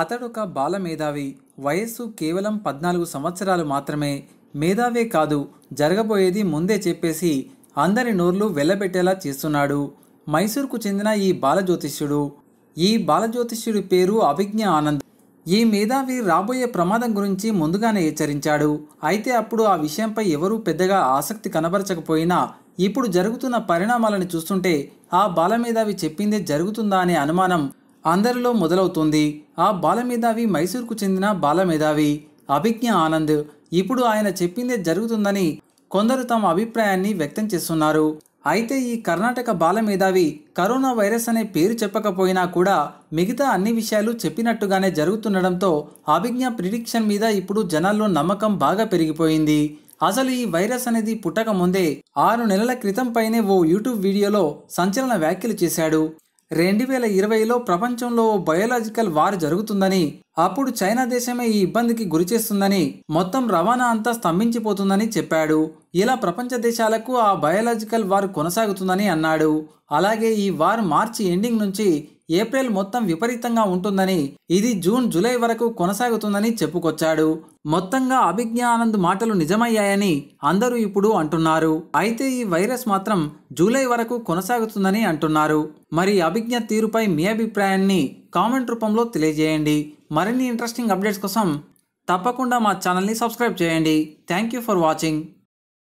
అతడొక బాల మేధావి వయస్సు కేవలం పద్నాలుగు సంవత్సరాలు మాత్రమే మేధావే కాదు జరగబోయేది ముందే చెప్పేసి అందరి నోర్లు వెళ్ళబెట్టేలా చేస్తున్నాడు మైసూర్కు చెందిన ఈ బాలజ్యోతిష్యుడు ఈ బాలజ్యోతిష్యుడి పేరు అభిజ్ఞ ఆనంద్ ఈ మేధావి రాబోయే ప్రమాదం గురించి ముందుగానే హెచ్చరించాడు అయితే అప్పుడు ఆ విషయంపై ఎవరూ పెద్దగా ఆసక్తి కనబరచకపోయినా ఇప్పుడు జరుగుతున్న పరిణామాలను చూస్తుంటే ఆ బాలమేధావి చెప్పిందే జరుగుతుందా అనే అనుమానం అందరిలో మొదలవుతుంది ఆ బాలమేధావి మైసూర్కు చెందిన బాలమేధావి అభిజ్ఞ ఆనంద్ ఇప్పుడు ఆయన చెప్పిందే జరుగుతుందని కొందరు తమ అభిప్రాయాన్ని వ్యక్తం చేస్తున్నారు అయితే ఈ కర్ణాటక బాలమేధావి కరోనా వైరస్ అనే పేరు చెప్పకపోయినా కూడా మిగతా అన్ని విషయాలు చెప్పినట్టుగానే జరుగుతుండడంతో అభిజ్ఞ ప్రిడిక్షన్ మీద ఇప్పుడు జనాల్లో నమ్మకం బాగా పెరిగిపోయింది అసలు ఈ వైరస్ అనేది పుట్టక ముందే ఆరు నెలల క్రితం పైనే ఓ యూట్యూబ్ వీడియోలో సంచలన వ్యాఖ్యలు చేశాడు రెండు వేల ఇరవైలో ప్రపంచంలో బయోలాజికల్ వార్ జరుగుతుందని అప్పుడు చైనా దేశమే ఈ ఇబ్బందికి గురిచేస్తుందని మొత్తం రవాణా అంతా స్తంభించిపోతుందని చెప్పాడు ఇలా ప్రపంచ దేశాలకు ఆ బయోలాజికల్ వార్ కొనసాగుతుందని అన్నాడు అలాగే ఈ వార్ మార్చి ఎండింగ్ నుంచి ఏప్రిల్ మొత్తం విపరీతంగా ఉంటుందని ఇది జూన్ జూలై వరకు కొనసాగుతుందని చెప్పుకొచ్చాడు మొత్తంగా అభిజ్ఞానంద్ ఆనంద్ మాటలు నిజమయ్యాయని అందరూ ఇప్పుడు అంటున్నారు అయితే ఈ వైరస్ మాత్రం జూలై వరకు కొనసాగుతుందని అంటున్నారు మరి అభిజ్ఞ తీరుపై మీ అభిప్రాయాన్ని కామెంట్ రూపంలో తెలియజేయండి మరిన్ని ఇంట్రెస్టింగ్ అప్డేట్స్ కోసం తప్పకుండా మా ఛానల్ని సబ్స్క్రైబ్ చేయండి థ్యాంక్ యూ ఫర్ వాచింగ్